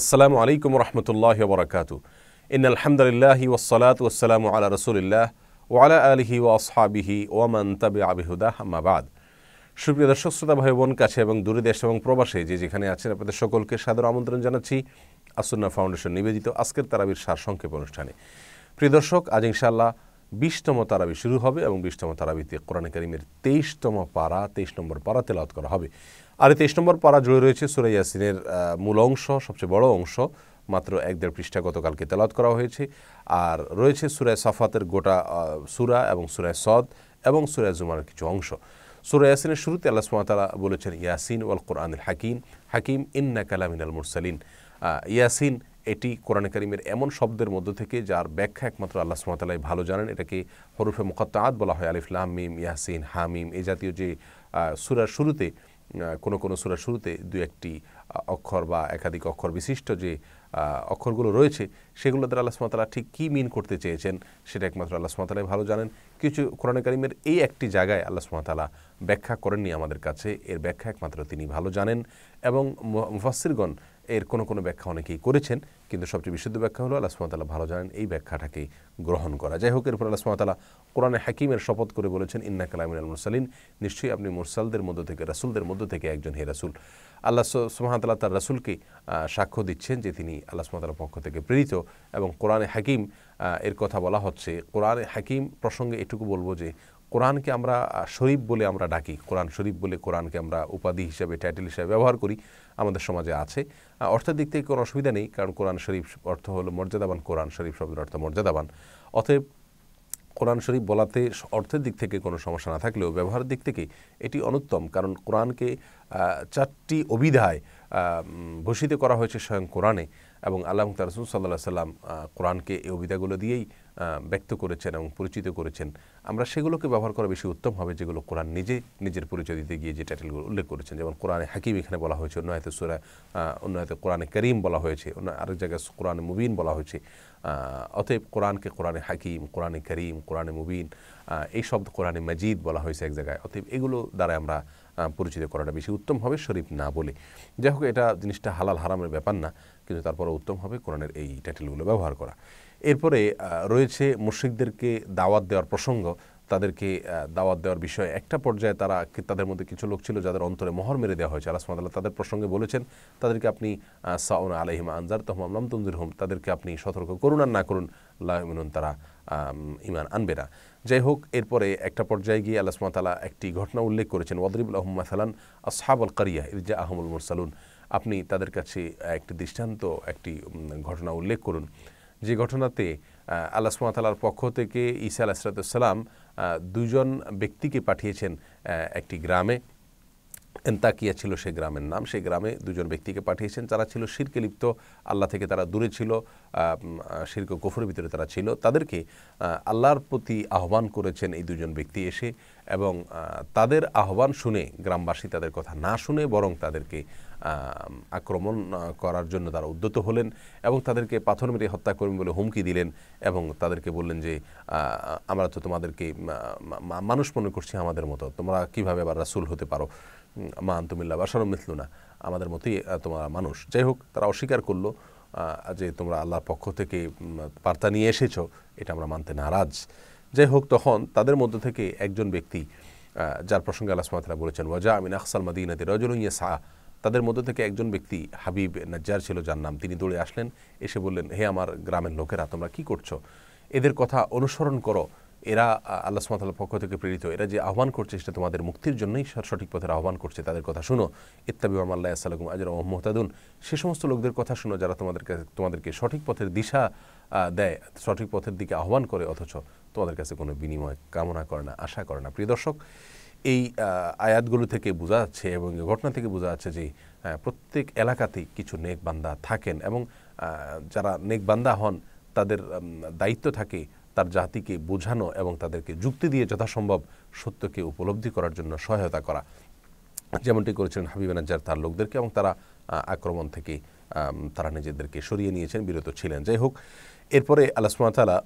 আসসালামু আলাইকুম রহমতুল্লাহ বরকাতু ইন আলহামদুলিল্লাহি ওসলাত ওসালাম আলা রসুলিল্লাহ ওয়ালা আলহি ও আসহাবিহি ওয়ামান তাবি আবিহুদা হাম্মাবাদ সুপ্রিয় দর্শক শ্রোতা ভাই বোন কাছে এবং দূরে দেশ এবং প্রবাসে যে যেখানে আছেন আপনাদের সকলকে সাদর আমন্ত্রণ জানাচ্ছি আসুন্না ফাউন্ডেশন নিবেদিত আজকের তারাবির সংক্ষেপ অনুষ্ঠানে প্রিয় দর্শক আজ ইনশাআল্লাহ বিশতম তারাবি শুরু হবে এবং বিশতম তারাবিতে কোরআন করিমের তেইশতম পারা তেইশ নম্বর পারা তেলাওত করা হবে আর তেইশ নম্বর পারা জুড়ে রয়েছে সুরাই ইয়াসিনের মূল অংশ সবচেয়ে বড় অংশ মাত্র এক দেড় পৃষ্ঠা গতকালকে তেলাত করা হয়েছে আর রয়েছে সুরায় সাফাতের গোটা সুরা এবং সুরায় সদ এবং সুরায় জুমার কিছু অংশ সুরা ইয়াসিনের শুরুতে আল্লাহ সুমাতালা বলেছেন ইয়াসিন ওয়াল কোরআনুল হাকিম হাকিম ইন্না কালামিনাল মুরসালিন ইয়াসিন এটি কোরআন করিমের এমন শব্দের মধ্য থেকে যার ব্যাখ্যা একমাত্র আল্লাহ সুমাতালাই ভালো জানেন এটাকে হরুফে মুখাত্ত বলা হয় আলিফ লাহমিম ইয়াসিন হামিম এ জাতীয় যে সুরার শুরুতে কোনো কোনো সুরা শুরুতে দু একটি অক্ষর বা একাধিক অক্ষর বিশিষ্ট যে অক্ষরগুলো রয়েছে সেগুলো দ্বারা আল্লাহ সুমাতালা ঠিক কী মিন করতে চেয়েছেন সেটা একমাত্র আল্লাহ সুমাতালাই ভালো জানেন কিছু কোরআন করিমের এই একটি জায়গায় আল্লাহ সুমাতালা ব্যাখ্যা করেননি আমাদের কাছে এর ব্যাখ্যা একমাত্র তিনি ভালো জানেন এবং মুফাসিরগণ এর কোনো কোনো ব্যাখ্যা অনেকেই করেছেন কিন্তু সবচেয়ে বিশুদ্ধ ব্যাখ্যা হলো আল্লাহ সুমাতালা ভালো জানেন এই ব্যাখ্যাটাকে গ্রহণ করা যাই হোক এরপর আল্লাহ সুমাতালা কোরআনে হাকিমের শপথ করে বলেছেন ইন্না কালামিন আল মুরসালিন নিশ্চয়ই আপনি মুরসালদের মধ্য থেকে রাসুলদের মধ্য থেকে একজন হে রাসুল আল্লাহ সুমাতালা তার রাসুলকে সাক্ষ্য দিচ্ছেন যে তিনি আল্লাহ সুমাতালার পক্ষ থেকে প্রেরিত এবং কোরআনে হাকিম এর কথা বলা হচ্ছে কোরআনে হাকিম প্রসঙ্গে এটুকু বলবো যে কোরআনকে আমরা শরীফ বলে আমরা ডাকি কোরআন শরীফ বলে কোরআনকে আমরা উপাধি হিসাবে টাইটেল হিসাবে ব্যবহার করি আমাদের সমাজে আছে অর্থের দিক থেকে কোনো অসুবিধা নেই কারণ কোরআন শরীফ অর্থ হলো মর্যাদাবান কোরআন শরীফ শব্দের অর্থ মর্যাদাবান অতএব কোরআন শরীফ বলাতে অর্থের দিক থেকে কোনো সমস্যা না থাকলেও ব্যবহারের দিক থেকে এটি অনুত্তম কারণ কোরআনকে চারটি অভিধায় ভূষিত করা হয়েছে স্বয়ং কোরআনে এবং আল্লাহ তারসুল সাল্লাহ সাল্লাম কোরআনকে এই অভিধাগুলো দিয়েই ব্যক্ত করেছেন এবং পরিচিত করেছেন আমরা সেগুলোকে ব্যবহার করা বেশি উত্তম হবে যেগুলো কোরআন নিজে নিজের পরিচয় দিতে গিয়ে যে টাইটেলগুলো উল্লেখ করেছেন যেমন কোরআনে হাকিম এখানে বলা হয়েছে অন্য হাতে সুরা অন্য হাতে কোরআনে করিম বলা হয়েছে অন্য আরেক জায়গায় কোরআনে মুবিন বলা হয়েছে অতএব কোরআনকে কোরআনে হাকিম কোরআনে করিম কোরআনে মুবিন এই শব্দ কোরআনে মজিদ বলা হয়েছে এক জায়গায় অতএব এগুলো দ্বারা আমরা পরিচিত করাটা বেশি উত্তম হবে শরীফ না বলে যাই হোক এটা জিনিসটা হালাল হারামের ব্যাপার না কিন্তু তারপরে উত্তম হবে কোরআনের এই টাইটেলগুলো ব্যবহার করা এরপরে রয়েছে মুশ্রিকদেরকে দাওয়াত দেওয়ার প্রসঙ্গ তাদেরকে দাওয়াত দেওয়ার বিষয়ে একটা পর্যায়ে তারা তাদের মধ্যে কিছু লোক ছিল যাদের অন্তরে মোহর মেরে দেওয়া হয়েছে আলাহ সুমাদ তাদের প্রসঙ্গে বলেছেন তাদেরকে আপনি সাউন আলহিম আনজার তহমাম লামতুমজুর হোম তাদেরকে আপনি সতর্ক করুন আর না করুন লাহমিনুন তারা ইমান আনবে না যাই হোক এরপরে একটা পর্যায়ে গিয়ে আল্লাহ সুমাতালা একটি ঘটনা উল্লেখ করেছেন ওয়াদরিবুল আহম্মা সালান আসহাব আল কারিয়া ইরজা আহমুল মুরসালুন আপনি তাদের কাছে একটি দৃষ্টান্ত একটি ঘটনা উল্লেখ করুন যে ঘটনাতে আল্লাহ সুমাতালার পক্ষ থেকে ঈসা আলাহিসাল্লাম দুজন ব্যক্তিকে পাঠিয়েছেন একটি গ্রামে এন্তাকিয়া ছিল সেই গ্রামের নাম সেই গ্রামে দুজন ব্যক্তিকে পাঠিয়েছেন যারা ছিল শিরকে লিপ্ত আল্লাহ থেকে তারা দূরে ছিল শিরক কুফরের ভিতরে তারা ছিল তাদেরকে আল্লাহর প্রতি আহ্বান করেছেন এই দুজন ব্যক্তি এসে এবং তাদের আহ্বান শুনে গ্রামবাসী তাদের কথা না শুনে বরং তাদেরকে আক্রমণ করার জন্য তারা উদ্যত হলেন এবং তাদেরকে পাথর মেরে হত্যা করবেন বলে হুমকি দিলেন এবং তাদেরকে বললেন যে আমরা তো তোমাদেরকে মানুষ মনে করছি আমাদের মতো তোমরা কিভাবে আবার রাসুল হতে পারো মা আন্তুমিল্লা মিথল মিথলুনা আমাদের মতোই তোমার মানুষ যাই হোক তারা অস্বীকার করলো যে তোমরা আল্লাহর পক্ষ থেকে বার্তা নিয়ে এসেছো এটা আমরা মানতে নারাজ যাই হোক তখন তাদের মধ্য থেকে একজন ব্যক্তি যার প্রসঙ্গে আল্লাহ সুমাতা বলেছেন ওয়াজা আমিন আখসাল মাদিনাতে রজল ইয়ে সাহা তাদের মধ্য থেকে একজন ব্যক্তি হাবিব নাজ্জার ছিল যার নাম তিনি দৌড়ে আসলেন এসে বললেন হে আমার গ্রামের লোকেরা তোমরা কি করছো এদের কথা অনুসরণ করো এরা আল্লাহ সুমাতাল পক্ষ থেকে প্রেরিত এরা যে আহ্বান করছে সেটা তোমাদের মুক্তির জন্যই সঠিক পথের আহ্বান করছে তাদের কথা শুনো ইত্তাবি আমাল্লাহ আসসালাম আজর মোহতাদুন সে সমস্ত লোকদের কথা শুনো যারা তোমাদের কাছে তোমাদেরকে সঠিক পথের দিশা দেয় সঠিক পথের দিকে আহ্বান করে অথচ তোমাদের কাছে কোনো বিনিময় কামনা করে না আশা করে না প্রিয় দর্শক এই আয়াতগুলো থেকে বোঝা যাচ্ছে এবং ঘটনা থেকে বোঝা যাচ্ছে যে প্রত্যেক এলাকাতেই কিছু নেক বান্দা থাকেন এবং যারা নেক বান্দা হন তাদের দায়িত্ব থাকে তার জাতিকে বোঝানো এবং তাদেরকে যুক্তি দিয়ে যথাসম্ভব সত্যকে উপলব্ধি করার জন্য সহায়তা করা যেমনটি করেছিলেন হাবিব নাজ্জার তার লোকদেরকে এবং তারা আক্রমণ থেকে তারা নিজেদেরকে সরিয়ে নিয়েছেন বিরত ছিলেন যাই হোক এরপরে আল্লাহ সুমাতালা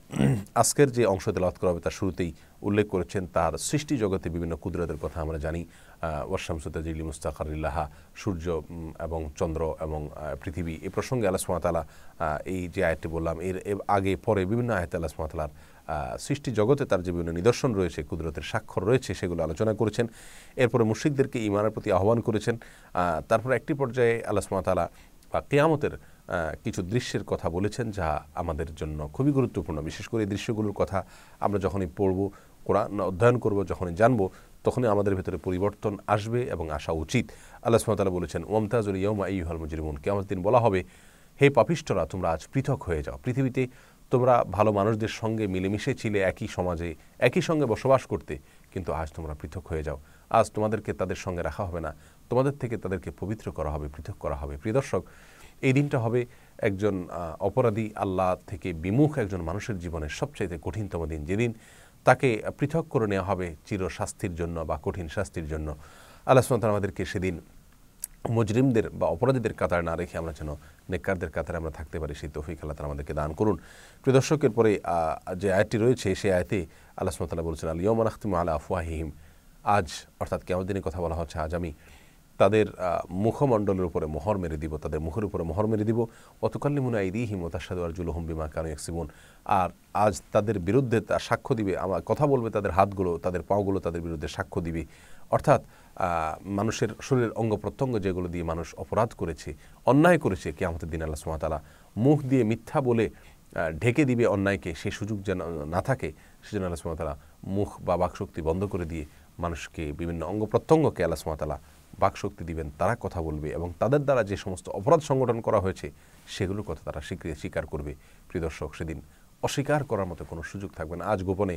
আজকের যে অংশ তেলাওয়াত করা হবে তার শুরুতেই উল্লেখ করেছেন তার সৃষ্টি জগতে বিভিন্ন কুদরতের কথা আমরা জানি ওয়াশামসুতাজিলি মুস্তাকারিল্লাহা সূর্য এবং চন্দ্র এবং পৃথিবী এ প্রসঙ্গে আল্লাহ সুমাতালা এই যে আয়টি বললাম এর আগে পরে বিভিন্ন আয়তে আল্লাহ সুমাতালার সৃষ্টি জগতে তার যে বিভিন্ন নিদর্শন রয়েছে কুদরতের স্বাক্ষর রয়েছে সেগুলো আলোচনা করেছেন এরপরে মুশিকদেরকে ইমানের প্রতি আহ্বান করেছেন তারপর একটি পর্যায়ে আল্লাহ সুমাতালা বা কেয়ামতের কিছু দৃশ্যের কথা বলেছেন যা আমাদের জন্য খুবই গুরুত্বপূর্ণ বিশেষ করে এই দৃশ্যগুলোর কথা আমরা যখনই পড়ব কোরআন অধ্যয়ন করব যখনই জানব তখনই আমাদের ভেতরে পরিবর্তন আসবে এবং আসা উচিত আল্লাহ সুমতালা বলেছেন ওমতাজুল ইয়মা ইউহাল কে কেমন দিন বলা হবে হে পাপিষ্টরা তোমরা আজ পৃথক হয়ে যাও পৃথিবীতে তোমরা ভালো মানুষদের সঙ্গে মিলেমিশে ছিলে একই সমাজে একই সঙ্গে বসবাস করতে কিন্তু আজ তোমরা পৃথক হয়ে যাও আজ তোমাদেরকে তাদের সঙ্গে রাখা হবে না তোমাদের থেকে তাদেরকে পবিত্র করা হবে পৃথক করা হবে প্রিয় দর্শক এই দিনটা হবে একজন অপরাধী আল্লাহ থেকে বিমুখ একজন মানুষের জীবনের সবচাইতে কঠিনতম দিন যেদিন তাকে পৃথক করে নেওয়া হবে চির শাস্তির জন্য বা কঠিন শাস্তির জন্য আল্লাহ সুমতাল আমাদেরকে সেদিন মুজরিমদের বা অপরাধীদের কাতারে না রেখে আমরা যেন নেককারদের কাতারে আমরা থাকতে পারি সেই তৌফিক আল্লাহ তালা আমাদেরকে দান করুন প্রিয় দর্শকের পরে যে আয়টি রয়েছে সেই আয়তে আল্লাহ সুমতাল্লাহ বলছেন আলিয়মান আখতিম আলা আফওয়াহিম আজ অর্থাৎ কেমন দিনে কথা বলা হচ্ছে আজ আমি তাদের মুখমণ্ডলের উপরে মোহর মেরে দিব তাদের মুখের উপরে মোহর মেরে দিব অতকাল্লিমুনা ইদিহিম তাসাদু আরজুল হুম্বিমা কানু ইয়াকসিবুন আর আজ তাদের বিরুদ্ধে তার সাক্ষ্য দিবে আমার কথা বলবে তাদের হাতগুলো তাদের পাওগুলো তাদের বিরুদ্ধে সাক্ষ্য দিবে অর্থাৎ মানুষের শরীরের অঙ্গ প্রত্যঙ্গ যেগুলো দিয়ে মানুষ অপরাধ করেছে অন্যায় করেছে কে আমাদের দিন আল্লাহ সুমাতালা মুখ দিয়ে মিথ্যা বলে ঢেকে দিবে অন্যায়কে সেই সুযোগ যেন না থাকে সেজন্য আল্লাহ সুমাতালা মুখ বা বাকশক্তি বন্ধ করে দিয়ে মানুষকে বিভিন্ন অঙ্গ প্রত্যঙ্গকে আল্লাহ সুমাতালা বাকশক্তি দিবেন তারা কথা বলবে এবং তাদের দ্বারা যে সমস্ত অপরাধ সংগঠন করা হয়েছে সেগুলোর কথা তারা স্বীকার করবে প্রিয় দর্শক সেদিন অস্বীকার করার মতো কোনো সুযোগ থাকবে না আজ গোপনে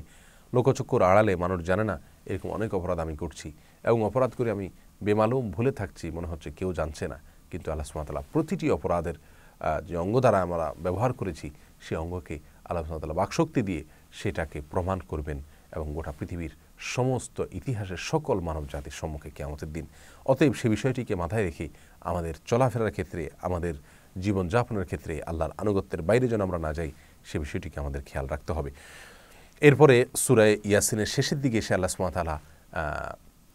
লোকচক্ষুর আড়ালে মানুষ জানে না এরকম অনেক অপরাধ আমি করছি এবং অপরাধ করে আমি বেমালুম ভুলে থাকছি মনে হচ্ছে কেউ জানছে না কিন্তু আল্লাহ সুমাতালা প্রতিটি অপরাধের যে অঙ্গ দ্বারা আমরা ব্যবহার করেছি সে অঙ্গকে আল্লাহ সুমাতাল্লাহ বাকশক্তি দিয়ে সেটাকে প্রমাণ করবেন এবং গোটা পৃথিবীর সমস্ত ইতিহাসের সকল মানব জাতির সম্মুখে কেমতের দিন অতএব সে বিষয়টিকে মাথায় রেখে আমাদের চলাফেরার ক্ষেত্রে আমাদের জীবনযাপনের ক্ষেত্রে আল্লাহর আনুগত্যের বাইরে যেন আমরা না যাই সে বিষয়টিকে আমাদের খেয়াল রাখতে হবে এরপরে সুরায় ইয়াসিনের শেষের দিকে সে আল্লাহ সুমাতালা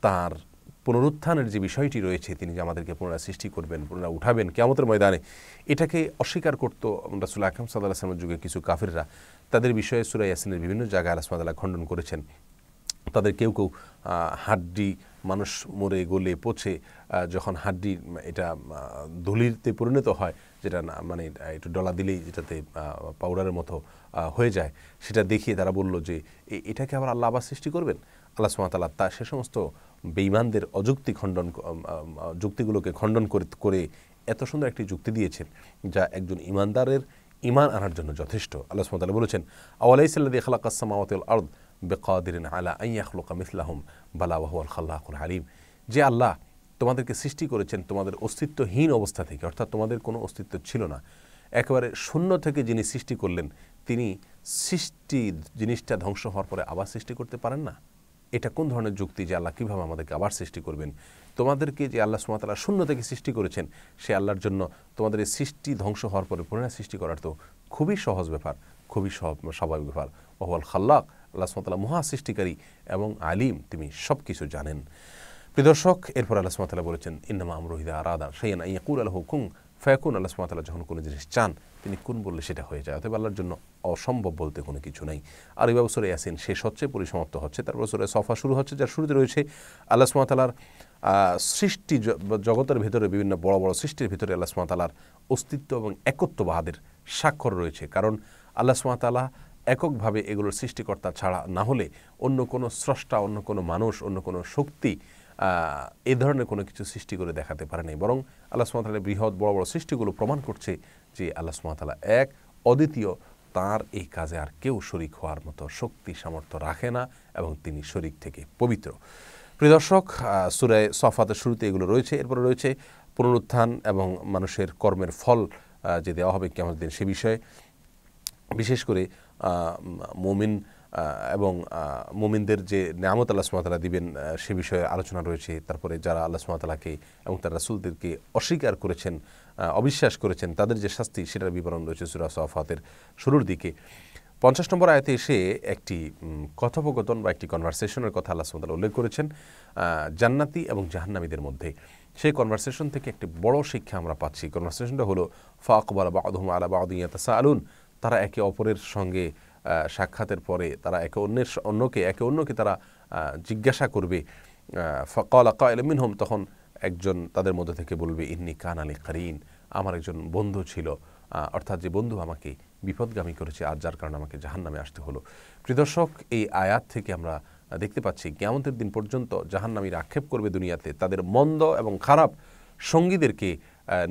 তার পুনরুত্থানের যে বিষয়টি রয়েছে তিনি যে আমাদেরকে পুনরায় সৃষ্টি করবেন পুনরায় উঠাবেন কেমতের ময়দানে এটাকে অস্বীকার করতো রাসুল আকরম সাদামের যুগে কিছু কাফিররা তাদের বিষয়ে সুরাই ইয়াসিনের বিভিন্ন জায়গায় সুমাতালা খণ্ডন করেছেন তাদের কেউ কেউ হাড্ডি মানুষ মরে গলে পচে যখন হাড্ডি এটা ধুলিতে পরিণত হয় যেটা না মানে একটু ডলা দিলেই যেটাতে পাউডারের মতো হয়ে যায় সেটা দেখিয়ে তারা বলল যে এটাকে আবার আল্লাহ আবার সৃষ্টি করবেন আল্লাহ সুমাতাল্লাহ তা সে সমস্ত বেইমানদের অযুক্তি খণ্ডন যুক্তিগুলোকে খণ্ডন করে এত সুন্দর একটি যুক্তি দিয়েছেন যা একজন ইমানদারের ইমান আনার জন্য যথেষ্ট আল্লাহ সুমাতাল্লাহ বলেছেন আওয়ালাইসাল্লাদি খালাকাসমাওয়াতিল আর্দ বেকদিন আলা আইয়াখলুকা মিসলাহম বালা ওয়াহুয়াল খাল্লাহুল হালিম যে আল্লাহ তোমাদেরকে সৃষ্টি করেছেন তোমাদের অস্তিত্বহীন অবস্থা থেকে অর্থাৎ তোমাদের কোনো অস্তিত্ব ছিল না একেবারে শূন্য থেকে যিনি সৃষ্টি করলেন তিনি সৃষ্টি জিনিসটা ধ্বংস হওয়ার পরে আবার সৃষ্টি করতে পারেন না এটা কোন ধরনের যুক্তি যে আল্লাহ কীভাবে আমাদেরকে আবার সৃষ্টি করবেন তোমাদেরকে যে আল্লাহ সুমাতালা শূন্য থেকে সৃষ্টি করেছেন সে আল্লাহর জন্য তোমাদের এই সৃষ্টি ধ্বংস হওয়ার পরে পুনরায় সৃষ্টি করার তো খুবই সহজ ব্যাপার খুবই স্বাভাবিক ব্যাপার ওহল খাল্লাক আল্লাহ সুমতাল্লাহ মহা সৃষ্টিকারী এবং আলিম তিনি সব কিছু জানেন প্রিদর্শক এরপর আল্লাহ সুমতাল্লাহ বলেছেন ইন্নামা আমরহিদা আরাদা সাইয়ান ইয়াকুল আল হুকুম ফায়াকুন আল্লাহ সুমতাল্লাহ যখন কোনো জিনিস চান তিনি কোন বললে সেটা হয়ে যায় অথবা আল্লাহর জন্য অসম্ভব বলতে কোনো কিছু নেই আর এই বছরে আসেন শেষ হচ্ছে পরিসমাপ্ত হচ্ছে তারপর বছরে সফা শুরু হচ্ছে যার শুরুতে রয়েছে আল্লাহ সুমাতালার সৃষ্টি জগতের ভেতরে বিভিন্ন বড় বড় সৃষ্টির ভিতরে আল্লাহ সুমাতালার অস্তিত্ব এবং একত্ববাদের স্বাক্ষর রয়েছে কারণ আল্লাহ সুমাতালা এককভাবে এগুলোর সৃষ্টিকর্তা ছাড়া না হলে অন্য কোনো স্রষ্টা অন্য কোনো মানুষ অন্য কোনো শক্তি এ ধরনের কোনো কিছু সৃষ্টি করে দেখাতে পারে নাই বরং আল্লাহ সুমাতালের বৃহৎ বড় বড় সৃষ্টিগুলো প্রমাণ করছে যে আল্লাহ সুমাতালা এক অদ্বিতীয় তার এই কাজে আর কেউ শরিক হওয়ার মতো শক্তি সামর্থ্য রাখে না এবং তিনি শরিক থেকে পবিত্র প্রিদর্শক সুরায় সফাতের শুরুতে এগুলো রয়েছে এরপরে রয়েছে পুনরুত্থান এবং মানুষের কর্মের ফল যে দেওয়া হবে কেমন দিন সে বিষয়ে বিশেষ করে মুমিন এবং মুমিনদের যে নামত আল্লাহ সুমাতালা দিবেন সে বিষয়ে আলোচনা রয়েছে তারপরে যারা আল্লাহ সুমাতালাকে এবং তার রাসুলদেরকে অস্বীকার করেছেন অবিশ্বাস করেছেন তাদের যে শাস্তি সেটার বিবরণ রয়েছে সুরাস আফাতের শুরুর দিকে পঞ্চাশ নম্বর আয়তে এসে একটি কথোপকথন বা একটি কনভারসেশনের কথা আল্লাহ সুমতাল উল্লেখ করেছেন জান্নাতি এবং জাহান্নামীদের মধ্যে সেই কনভারসেশন থেকে একটি বড় শিক্ষা আমরা পাচ্ছি কনভারসেশনটা হলো ফাকবাল বা আদহম আলা বা আদুইয়া তাসা আলুন তারা একে অপরের সঙ্গে সাক্ষাতের পরে তারা একে অন্যের অন্যকে একে অন্যকে তারা জিজ্ঞাসা করবে ফকল আকা এলমিন হোম তখন একজন তাদের মধ্যে থেকে বলবে ইন্নি কান আলী কারিন আমার একজন বন্ধু ছিল অর্থাৎ যে বন্ধু আমাকে বিপদগামী করেছে আর যার কারণে আমাকে জাহান নামে আসতে হলো প্রিদর্শক এই আয়াত থেকে আমরা দেখতে পাচ্ছি কেয়ামতের দিন পর্যন্ত জাহান্নামীর আক্ষেপ করবে দুনিয়াতে তাদের মন্দ এবং খারাপ সঙ্গীদেরকে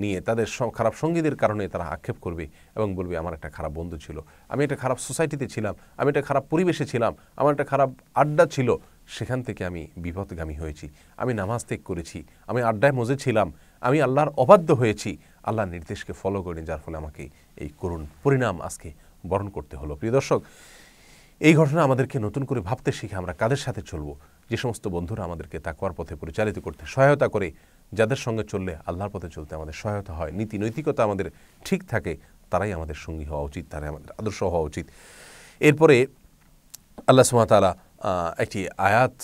নিয়ে তাদের খারাপ সঙ্গীদের কারণে তারা আক্ষেপ করবে এবং বলবে আমার একটা খারাপ বন্ধু ছিল আমি একটা খারাপ সোসাইটিতে ছিলাম আমি একটা খারাপ পরিবেশে ছিলাম আমার একটা খারাপ আড্ডা ছিল সেখান থেকে আমি বিপদগামী হয়েছি আমি নামাজ ত্যাগ করেছি আমি আড্ডায় মজে ছিলাম আমি আল্লাহর অবাধ্য হয়েছি আল্লাহ নির্দেশকে ফলো করিনি যার ফলে আমাকে এই করুণ পরিণাম আজকে বরণ করতে হলো প্রিয় দর্শক এই ঘটনা আমাদেরকে নতুন করে ভাবতে শিখে আমরা কাদের সাথে চলব যে সমস্ত বন্ধুরা আমাদেরকে তাকওয়ার পথে পরিচালিত করতে সহায়তা করে যাদের সঙ্গে চললে আল্লাহর পথে চলতে আমাদের সহায়তা হয় নীতি নৈতিকতা আমাদের ঠিক থাকে তারাই আমাদের সঙ্গী হওয়া উচিত তারাই আমাদের আদর্শ হওয়া উচিত এরপরে আল্লাহ সুমাতালা একটি আয়াত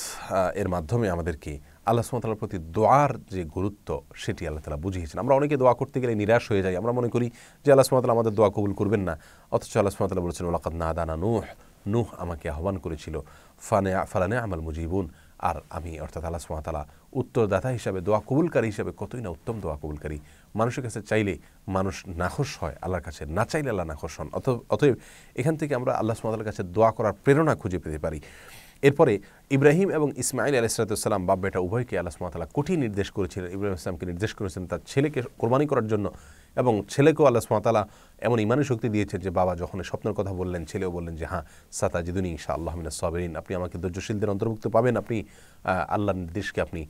এর মাধ্যমে আমাদেরকে আল্লাহ সুমাতালার প্রতি দোয়ার যে গুরুত্ব সেটি আল্লাহ তালা বুঝিয়েছেন আমরা অনেকে দোয়া করতে গেলে নিরাশ হয়ে যাই আমরা মনে করি যে আল্লাহ সুমতালা আমাদের দোয়া কবুল করবেন না অথচ আল্লাহ সুমতালা বলেছেন ওলাকাত না দানা নুহ নুহ আমাকে আহ্বান করেছিল ফানে ফালানে আমাল মুজিবুন আর আমি অর্থাৎ আল্লাহ সুমাতালা উত্তরদাতা হিসাবে দোয়া কবুলকারী হিসাবে কতই না উত্তম দোয়া কবুলকারী মানুষের কাছে চাইলে মানুষ নাখোশ হয় আল্লাহর কাছে না চাইলে আল্লাহ নাখোশ হন অতএব এখান থেকে আমরা আল্লাহ সুমাতালার কাছে দোয়া করার প্রেরণা খুঁজে পেতে পারি এরপরে ইব্রাহিম এবং ইসমাইল সালাতাম বাপ বেটা উভয়কে আল্লাহ সুমাতালা কঠিন নির্দেশ করেছিলেন ইব্রাহিম ইসলামকে নির্দেশ করেছিলেন তার ছেলেকে কোরবানি করার জন্য এবং ছেলেকেও আল্লাহ সুমাতালা এমন ইমানের শক্তি দিয়েছেন যে বাবা যখন স্বপ্নের কথা বললেন ছেলেও বললেন যে হ্যাঁ সাতা জিদুনি ইনশা আল্লাহ মিনা সবেরিন আপনি আমাকে ধৈর্যশীলদের অন্তর্ভুক্ত পাবেন আপনি আল্লাহর নির্দেশকে আপনি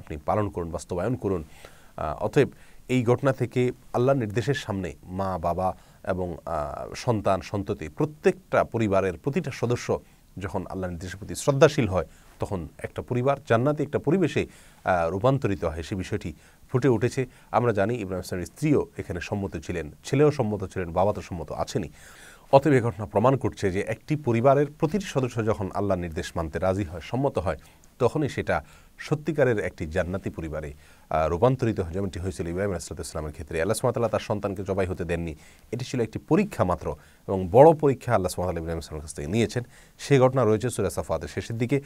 আপনি পালন করুন বাস্তবায়ন করুন অতএব এই ঘটনা থেকে আল্লাহর নির্দেশের সামনে মা বাবা এবং সন্তান সন্ততি প্রত্যেকটা পরিবারের প্রতিটা সদস্য যখন আল্লাহ নির্দেশের প্রতি শ্রদ্ধাশীল হয় তখন একটা পরিবার জান্নাতি একটা পরিবেশে রূপান্তরিত হয় সে বিষয়টি ফুটে উঠেছে আমরা জানি ইব্রাহিম ইসলামের স্ত্রীও এখানে সম্মত ছিলেন ছেলেও সম্মত ছিলেন বাবা তো সম্মত আছেনি অতএব এ ঘটনা প্রমাণ করছে যে একটি পরিবারের প্রতিটি সদস্য যখন আল্লাহ নির্দেশ মানতে রাজি হয় সম্মত হয় তখনই সেটা সত্যিকারের একটি জান্নাতি পরিবারে রূপান্তরিত হয় যেমনটি হয়েছিল ইব্রাহিম আসলাতামের ক্ষেত্রে আল্লাহ সুমাতাল্লাহ তার সন্তানকে জবাই হতে দেননি এটি ছিল একটি পরীক্ষা মাত্র এবং বড় পরীক্ষা আল্লাহ সুমাতাল ইব্রাহিম ইসলামের কাছ থেকে নিয়েছেন সেই ঘটনা রয়েছে সুরা সাফাতের শেষের দিকে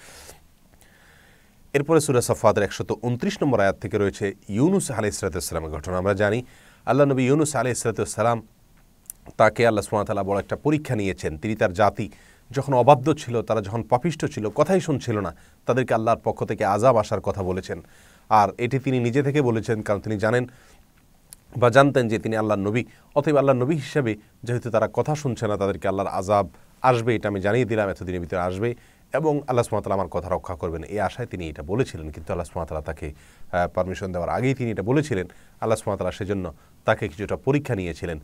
এরপরে সুরা সাফাতের একশত উনত্রিশ নম্বর আয়াত থেকে রয়েছে ইউনুস আলি ইসরাতামের ঘটনা আমরা জানি আল্লাহ নবী ইউনুস আলি ইসরাতাম তাকে আল্লাহ সুমাতাল্লাহ বড় একটা পরীক্ষা নিয়েছেন তিনি তার জাতি যখন অবাধ্য ছিল তারা যখন পাপিষ্ট ছিল কথাই শুনছিল না তাদেরকে আল্লাহর পক্ষ থেকে আজাব আসার কথা বলেছেন আর এটি তিনি নিজে থেকে বলেছেন কারণ তিনি জানেন বা জানতেন যে তিনি আল্লাহর নবী অতএব আল্লাহ নবী হিসেবে যেহেতু তারা কথা শুনছে না তাদেরকে আল্লাহর আজাব আসবে এটা আমি জানিয়ে দিলাম এতদিনের ভিতরে আসবে এবং আল্লাহ সুমাতালা আমার কথা রক্ষা করবেন এই আশায় তিনি এটা বলেছিলেন কিন্তু আল্লাহ সুমাতালা তাকে পারমিশন দেওয়ার আগেই তিনি এটা বলেছিলেন আল্লাহ সুমাতালা সেজন্য তাকে কিছুটা পরীক্ষা নিয়েছিলেন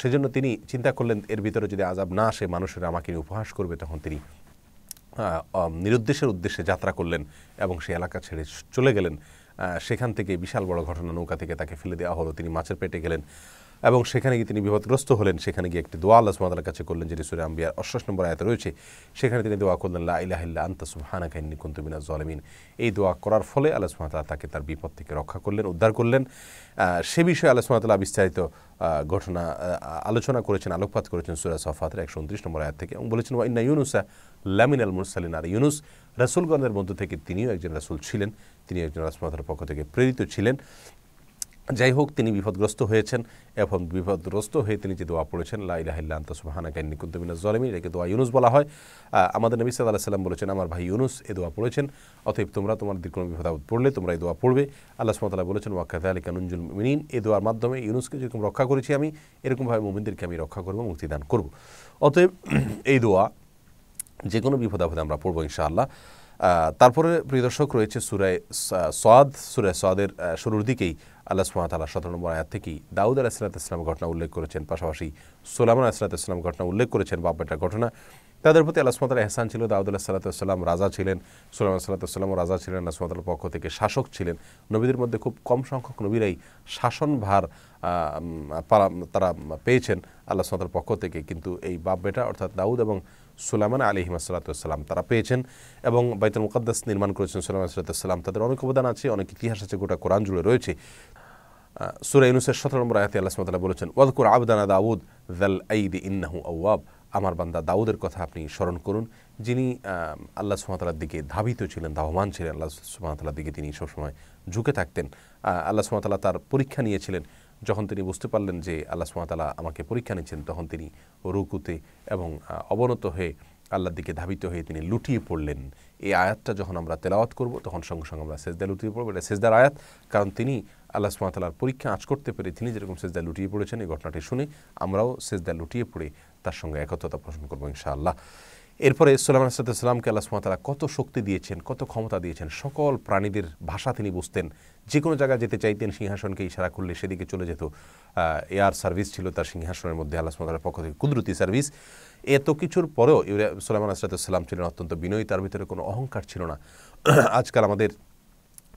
সেজন্য তিনি চিন্তা করলেন এর ভিতরে যদি আজাব না আসে মানুষেরা আমাকে উপহাস করবে তখন তিনি নিরুদ্দেশের উদ্দেশ্যে যাত্রা করলেন এবং সে এলাকা ছেড়ে চলে গেলেন সেখান থেকে বিশাল বড় ঘটনা নৌকা থেকে তাকে ফেলে দেওয়া হলো তিনি মাছের পেটে গেলেন এবং সেখানে গিয়ে তিনি বিপদগ্রস্ত হলেন সেখানে গিয়ে একটি দোয়া আল্লাহ সুমাদার কাছে করলেন যেটি সুরে আম্বিয়ার অশ্বাস নম্বর আয়তে রয়েছে সেখানে তিনি দোয়া করলেন লাহিল্লা আন্তা সুহানা খাইনি কুন্তুবিনা জলমিন এই দোয়া করার ফলে আল্লাহ সুমাতালা তাকে তার বিপদ থেকে রক্ষা করলেন উদ্ধার করলেন সে বিষয়ে আল্লাহ সুমাতালা বিস্তারিত ঘটনা আলোচনা করেছেন আলোকপাত করেছেন সুরাজ সফাতের একশো উনত্রিশ নম্বর আয়াত থেকে এবং বলেছেন ওয়াইন্না ইউনুসা লামিন আল মুরসালিন আর ইউনুস রাসুলগণের মধ্য থেকে তিনিও একজন রাসুল ছিলেন তিনি একজন রাসমাতার পক্ষ থেকে প্রেরিত ছিলেন যাই হোক তিনি বিপদগ্রস্ত হয়েছেন এখন বিপদগ্রস্ত হয়ে তিনি যে দোয়া পড়েছেন লাইলাহিল্লা আন্ত সুবাহানাকাই নিকুদ্দমিনা জলেমি এটাকে দোয়া ইউনুস বলা হয় আমাদের নবী সাল্লাহ সাল্লাম বলেছেন আমার ভাই ইউনুস এ দোয়া পড়েছেন অতএব তোমরা তোমার কোনো বিপদাবদ পড়লে তোমরা এই দোয়া পড়বে আল্লাহ সুমতাল্লাহ বলেছেন ওয়াকাত আলী কানুনজুল মিনিন এ দোয়ার মাধ্যমে ইউনুসকে যেরকম রক্ষা করেছি আমি এরকমভাবে মোমিনদেরকে আমি রক্ষা করবো মুক্তিদান করব অতএব এই দোয়া যে কোনো বিপদ আপদে আমরা পড়বো ইনশাআল্লাহ তারপরে প্রিয় দর্শক রয়েছে সুরায় সাদ সুরায় সাদের শুরুর দিকেই আল্লাহ সুমাতালা সতেরো নম্বর আয়াত থেকেই দাউদ সাল্লাহ ইসলাম ঘটনা উল্লেখ করেছেন পাশাপাশি সোলামন আলাহিসাল্লাত ইসলাম ঘটনা উল্লেখ করেছেন বাপেটার ঘটনা তাদের প্রতি আল্লাহ সুমাতাল এহসান ছিল দাউদ সাল্লাহ সাল্লাম রাজা ছিলেন সাল্লাহ সাল্লাতাম রাজা ছিলেন আল্লাহ সুমাতার পক্ষ থেকে শাসক ছিলেন নবীদের মধ্যে খুব কম সংখ্যক নবীরাই শাসনভার তারা পেয়েছেন আল্লাহ সুমাতার পক্ষ থেকে কিন্তু এই বাপ বেটা অর্থাৎ দাউদ এবং সুলাইমান আলহিম সালাতাম তারা পেয়েছেন এবং বাইতুল মুকদ্দাস নির্মাণ করেছেন সুলাইমান সালাতাম তাদের অনেক অবদান আছে অনেক ইতিহাস আছে গোটা কোরআন জুড়ে রয়েছে সুরা ইউনুসের সতেরো নম্বর আয়াতি আল্লাহ সুমতাল্লাহ বলেছেন ওয়াদকুর আবদানা দাউদ জাল আইদি ইন্নাহু আওয়াব আমার বান্দা দাউদের কথা আপনি স্মরণ করুন যিনি আল্লাহ সুমাতালার দিকে ধাবিত ছিলেন ধাবমান ছিলেন আল্লাহ সুমাতালার দিকে তিনি সবসময় ঝুঁকে থাকতেন আল্লাহ সুমাতালা তার পরীক্ষা নিয়েছিলেন যখন তিনি বুঝতে পারলেন যে আল্লাহ সুমাতালা আমাকে পরীক্ষা নিচ্ছেন তখন তিনি রুকুতে এবং অবনত হয়ে আল্লাহর দিকে ধাবিত হয়ে তিনি লুটিয়ে পড়লেন এই আয়াতটা যখন আমরা তেলাওয়াত করব তখন সঙ্গে সঙ্গে আমরা সেজদা লুটিয়ে পড়বো এটা সেজদার আয়াত কারণ তিনি আল্লাহ সুমাতালার পরীক্ষা আঁচ করতে পেরে তিনি যেরকম সেজদা লুটিয়ে পড়েছেন এই ঘটনাটি শুনে আমরাও সেজদা লুটিয়ে পড়ে তার সঙ্গে একত্রতা পোষণ করবো ইনশাআল্লাহ এরপরে ইসলাম আলাইসালামকে আল্লাহ সুমাতারা কত শক্তি দিয়েছেন কত ক্ষমতা দিয়েছেন সকল প্রাণীদের ভাষা তিনি বুঝতেন যে কোনো জায়গায় যেতে চাইতেন সিংহাসনকে ইশারা করলে সেদিকে চলে যেত এয়ার সার্ভিস ছিল তার সিংহাসনের মধ্যে আল্লাহ সুমাতার পক্ষ থেকে কুদরতি সার্ভিস এত কিছুর পরেও সুলাইম আলাহিসাল্লাম ছিলেন অত্যন্ত বিনয়ী তার ভিতরে কোনো অহংকার ছিল না আজকাল আমাদের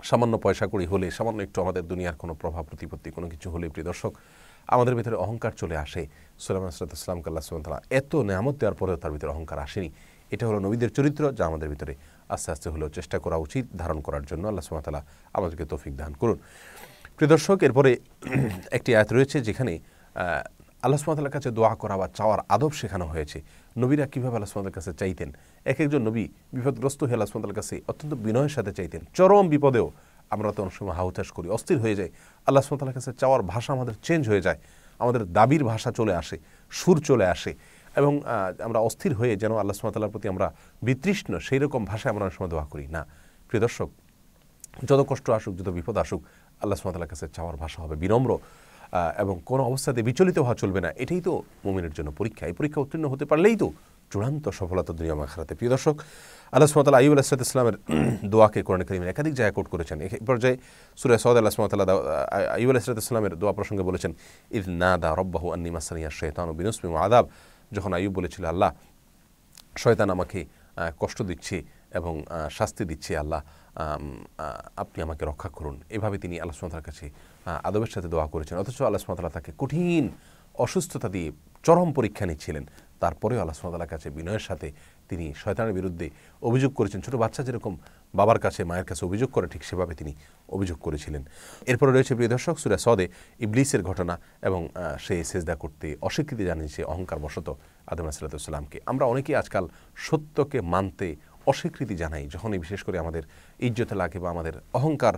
সামান্য পয়সা করি হলে সামান্য একটু আমাদের দুনিয়ার কোনো প্রভাব প্রতিপত্তি কোনো কিছু হলে প্রিয় দর্শক আমাদের ভিতরে অহংকার চলে আসে সুলাইমান সালাতামকে আল্লাহ সুমতাল্লাহ এত নিয়ামত দেওয়ার পরেও তার ভিতরে অহংকার আসেনি এটা হলো নবীদের চরিত্র যা আমাদের ভিতরে আস্তে আস্তে হলেও চেষ্টা করা উচিত ধারণ করার জন্য আল্লাহ সুমতাল্লাহ আমাদেরকে তৌফিক দান করুন প্রিয় দর্শক এরপরে একটি আয়াত রয়েছে যেখানে আল্লাহ সুমাতার কাছে দোয়া করা বা চাওয়ার আদব শেখানো হয়েছে নবীরা কীভাবে আল্লাহ সুমাতার কাছে চাইতেন এক একজন নবী বিপদগ্রস্ত হয়ে আল্লাহ সুমাতার কাছে অত্যন্ত বিনয়ের সাথে চাইতেন চরম বিপদেও আমরা তো অনেক সময় হাউচাস করি অস্থির হয়ে যাই আল্লাহ সুমতাল্লাহ কাছে চাওয়ার ভাষা আমাদের চেঞ্জ হয়ে যায় আমাদের দাবির ভাষা চলে আসে সুর চলে আসে এবং আমরা অস্থির হয়ে যেন আল্লাহ সুমতাল্লাহর প্রতি আমরা বিতৃষ্ণ সেই রকম ভাষায় আমরা অনেক সময় দোয়া করি না প্রিয় দর্শক যত কষ্ট আসুক যত বিপদ আসুক আল্লাহ সুমতাল্লাহর কাছে চাওয়ার ভাষা হবে বিনম্র এবং কোনো অবস্থাতে বিচলিত হওয়া চলবে না এটাই তো মোমিনের জন্য পরীক্ষা এই পরীক্ষা উত্তীর্ণ হতে পারলেই তো চূড়ান্ত সফলতা দুনিয়া মাখারাতে প্রিয় দর্শক আল্লাহ সুমতাল আইব সাদ ইসলামের দোয়াকে কোরআন করিমের একাধিক জায়গায় কোট করেছেন এই পর্যায়ে সুরে সৌদ আল্লাহ সুমতাল্লাহ আইব সাদ ইসলামের দোয়া প্রসঙ্গে বলেছেন ইদ না দা রব্বাহু সানিয়া শেতান ও বিনুসমি আদাব যখন আইব বলেছিল আল্লাহ শয়তান আমাকে কষ্ট দিচ্ছে এবং শাস্তি দিচ্ছে আল্লাহ আপনি আমাকে রক্ষা করুন এভাবে তিনি আল্লাহ সুমতালার কাছে আদবের সাথে দোয়া করেছেন অথচ আল্লাহ সুমতাল্লাহ তাকে কঠিন অসুস্থতা দিয়ে চরম পরীক্ষা নিচ্ছিলেন তারপরেও আল্লাহ সুমতালার কাছে বিনয়ের সাথে তিনি শয়তানের বিরুদ্ধে অভিযোগ করেছেন ছোট বাচ্চা যেরকম বাবার কাছে মায়ের কাছে অভিযোগ করে ঠিক সেভাবে তিনি অভিযোগ করেছিলেন এরপরে রয়েছে প্রিয় দর্শক সুরা সদে ইবলিসের ঘটনা এবং সে সেজদা করতে অস্বীকৃতি জানিয়েছে অহংকারবশত আদম সালাতামকে আমরা অনেকেই আজকাল সত্যকে মানতে অস্বীকৃতি জানাই যখনই বিশেষ করে আমাদের ইজ্জতে লাগে বা আমাদের অহংকার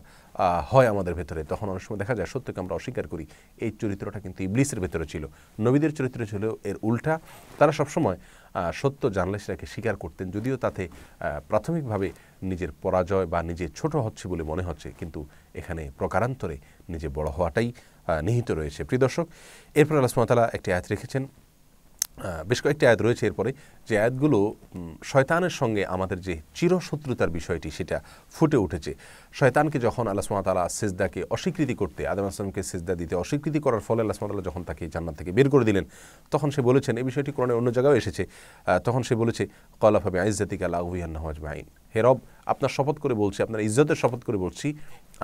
হয় আমাদের ভেতরে তখন অনেক সময় দেখা যায় সত্যকে আমরা অস্বীকার করি এই চরিত্রটা কিন্তু ইবলিসের ভেতরে ছিল নবীদের চরিত্র ছিল এর উল্টা তারা সবসময় সত্য জানলে সেটাকে স্বীকার করতেন যদিও তাতে প্রাথমিকভাবে নিজের পরাজয় বা নিজে ছোট হচ্ছে বলে মনে হচ্ছে কিন্তু এখানে প্রকারান্তরে নিজে বড় হওয়াটাই নিহিত রয়েছে প্রিয় দর্শক এরপর আলাসমাতালা একটি আয়াত রেখেছেন বেশ কয়েকটি আয়াত রয়েছে এরপরে যে আয়াতগুলো শয়তানের সঙ্গে আমাদের যে চিরশত্রুতার বিষয়টি সেটা ফুটে উঠেছে শয়তানকে যখন আল্লাহ সুমাতালা সেজদাকে অস্বীকৃতি করতে আদম আসলামকে সিজদা দিতে অস্বীকৃতি করার ফলে আল্লাহ সুমাতালা যখন তাকে জান্নাত থেকে বের করে দিলেন তখন সে বলেছেন এই বিষয়টি কোরআনে অন্য জায়গায় এসেছে তখন সে বলেছে কলাফাবে আইজাতিকা লাউইয়ান্নাহজ বাইন হে রব আপনার শপথ করে বলছি আপনার ইজ্জতের শপথ করে বলছি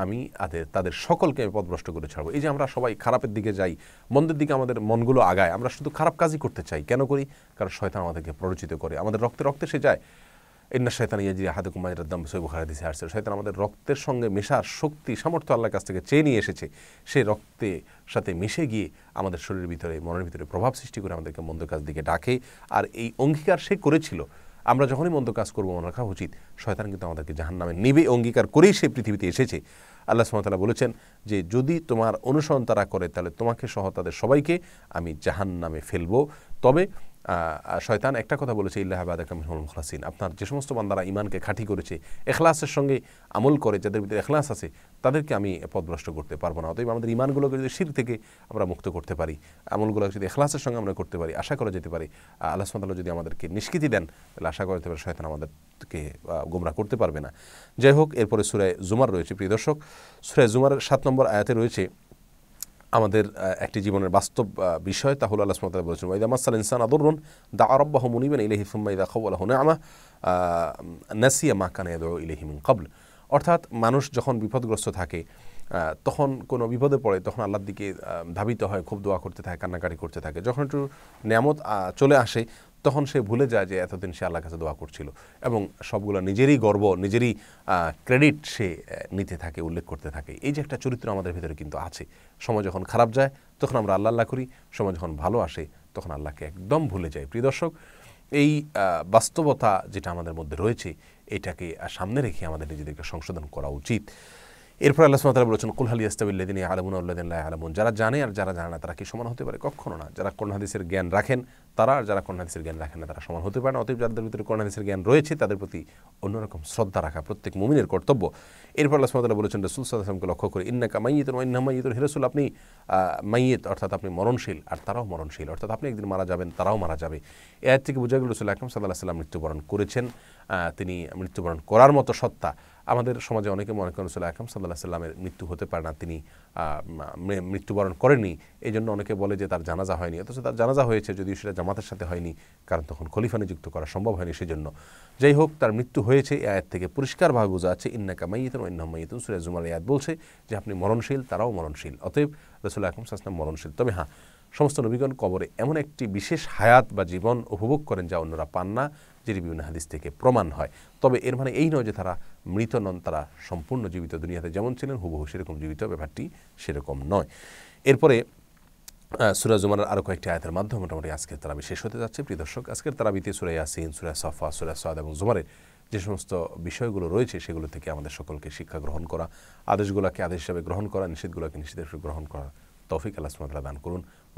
আমি আদের তাদের সকলকে আমি পদভ্রষ্ট করে ছাড়বো এই যে আমরা সবাই খারাপের দিকে যাই মন্দের দিকে আমাদের মনগুলো আগায় আমরা শুধু খারাপ কাজই করতে চাই কেন করি কারণ শয়তান আমাদেরকে প্ররোচিত করে আমাদের রক্তে রক্তে সে যায় ইন্না শৈতান ইয়াজি হাতে কুমাজের দাম সৈব হাদিসে আসছে শৈতান আমাদের রক্তের সঙ্গে মেশার শক্তি সামর্থ্য আল্লাহর কাছ থেকে চেয়ে নিয়ে এসেছে সেই রক্তে সাথে মিশে গিয়ে আমাদের শরীরের ভিতরে মনের ভিতরে প্রভাব সৃষ্টি করে আমাদেরকে মন্দ কাজ দিকে ডাকে আর এই অঙ্গীকার সে করেছিল আমরা যখনই মন্দ কাজ করবো মনে রাখা উচিত শয়তান কিন্তু আমাদেরকে জাহান নামে নিবে অঙ্গীকার করেই সে পৃথিবীতে এসেছে আল্লাহ সুমতালা বলেছেন যে যদি তোমার অনুসরণ তারা করে তাহলে তোমাকে সহ তাদের সবাইকে আমি জাহান নামে ফেলবো তবে শয়তান একটা কথা বলেছে ইল্লাহাবাদ কামিনুল মুখলাসিন আপনার যে সমস্ত বান্দারা ইমানকে খাঁটি করেছে এখলাসের সঙ্গে আমল করে যাদের ভিতরে এখলাস আছে তাদেরকে আমি পদভ্রষ্ট করতে পারবো না অতএব আমাদের ইমানগুলোকে যদি শির থেকে আমরা মুক্ত করতে পারি আমলগুলো যদি এখলাসের সঙ্গে আমরা করতে পারি আশা করা যেতে পারি আল্লাহ সাল্লাহ যদি আমাদেরকে নিষ্কৃতি দেন তাহলে আশা করা যেতে পারে শয়তান আমাদেরকে গোমরা করতে পারবে না যাই হোক এরপরে সুরায় জুমার রয়েছে প্রিয় দর্শক সুরায় জুমার সাত নম্বর আয়াতে রয়েছে আমাদের একটি জীবনের বাস্তব বিষয় তাহলে আল্লাহ সুমতাল বলেছেন ওয়াইদা মাসাল ইনসান আদরুন দা আরব্বাহ মুনিবেন ইলেহি ফুম্মা ইদা খাউ আল্লাহ আমা নাসিয়া মা কানে ইলেহি মিন কবল অর্থাৎ মানুষ যখন বিপদগ্রস্ত থাকে তখন কোনো বিপদে পড়ে তখন আল্লাহর দিকে ধাবিত হয় খুব দোয়া করতে থাকে কান্নাকাটি করতে থাকে যখন একটু নিয়ামত চলে আসে তখন সে ভুলে যায় যে এতদিন সে আল্লাহ কাছে দোয়া করছিল এবং সবগুলো নিজেরই গর্ব নিজেরই ক্রেডিট সে নিতে থাকে উল্লেখ করতে থাকে এই যে একটা চরিত্র আমাদের ভিতরে কিন্তু আছে সময় যখন খারাপ যায় তখন আমরা আল্লাহ আল্লাহ করি সময় যখন ভালো আসে তখন আল্লাহকে একদম ভুলে যায় প্রিয় দর্শক এই বাস্তবতা যেটা আমাদের মধ্যে রয়েছে এটাকে সামনে রেখে আমাদের নিজেদেরকে সংশোধন করা উচিত এরপর আল্লাহ সুমাতাল বলেছেন কুলহালি ইস্তাবিল্লাদিন আলমুন আল্লাহ আলমুন যারা জানে আর যারা জানে না তারা কি সমান হতে পারে কখনো না যারা কোন হাদিসের জ্ঞান রাখেন তারা আর যারা কন্যাদেশের জ্ঞান রাখে না তারা সমান হতে পারে না অতএব যাদের ভিতরে কন্যাদেশের জ্ঞান রয়েছে তাদের প্রতি অন্যরকম শ্রদ্ধা রাখা প্রত্যেক মুমিনের কর্তব্য এরপর আল্লাহ সুমতাল্লাহ বলেছেন রসুল সাল্লাহামকে লক্ষ্য করে ইন্নাকা মাইয়িত ইন্না মাইয়িত হিরসুল আপনি মাইয়িত অর্থাৎ আপনি মরণশীল আর তারাও মরণশীল অর্থাৎ আপনি একদিন মারা যাবেন তারাও মারা যাবে এর থেকে বোঝা গেল রসুল আকরম সাল্লাহ সাল্লাম মৃত্যুবরণ করেছেন তিনি মৃত্যুবরণ করার মতো সত্তা আমাদের সমাজে অনেকে মনে করেন রসুল আকরাম সাল্লাহ সাল্লামের মৃত্যু হতে পারে না তিনি মৃত্যুবরণ করেনি এই জন্য অনেকে বলে যে তার জানাজা হয়নি অথচ তার জানাজা হয়েছে যদিও সেটা জামাতের সাথে হয়নি কারণ তখন খলিফা নিযুক্ত করা সম্ভব হয়নি সেজন্য যাই হোক তার মৃত্যু হয়েছে এই আয়াত থেকে ভাগ বোঝা আছে ইন্নাকা ইন্না অন্য সুরাজ জুমাল ইয়াদ বলছে যে আপনি মরণশীল তারাও মরণশীল অতএব রসুল আকরম সাল্লাম মরণশীল তবে হ্যাঁ সমস্ত নবীগণ কবরে এমন একটি বিশেষ হায়াত বা জীবন উপভোগ করেন যা অন্যরা পান না যেটি বিভিন্ন হাদিস থেকে প্রমাণ হয় তবে এর মানে এই নয় যে তারা মৃত নন তারা সম্পূর্ণ জীবিত দুনিয়াতে যেমন ছিলেন হুবহু সেরকম জীবিত ব্যাপারটি সেরকম নয় এরপরে সুরাজুমানের আরও কয়েকটি আয়তের মাধ্যমে মোটামুটি আজকের তারাবি শেষ হতে যাচ্ছে প্রিয় দর্শক আজকের তারাবিতে সুরা ইয়াসিন সুরা সফা সুরা সাদ এবং জুমারের যে সমস্ত বিষয়গুলো রয়েছে সেগুলো থেকে আমাদের সকলকে শিক্ষা গ্রহণ করা আদেশগুলোকে আদেশ হিসাবে গ্রহণ করা নিষেধগুলোকে নিষেধ হিসেবে গ্রহণ করা তৌফিক আল্লাহ দান করুন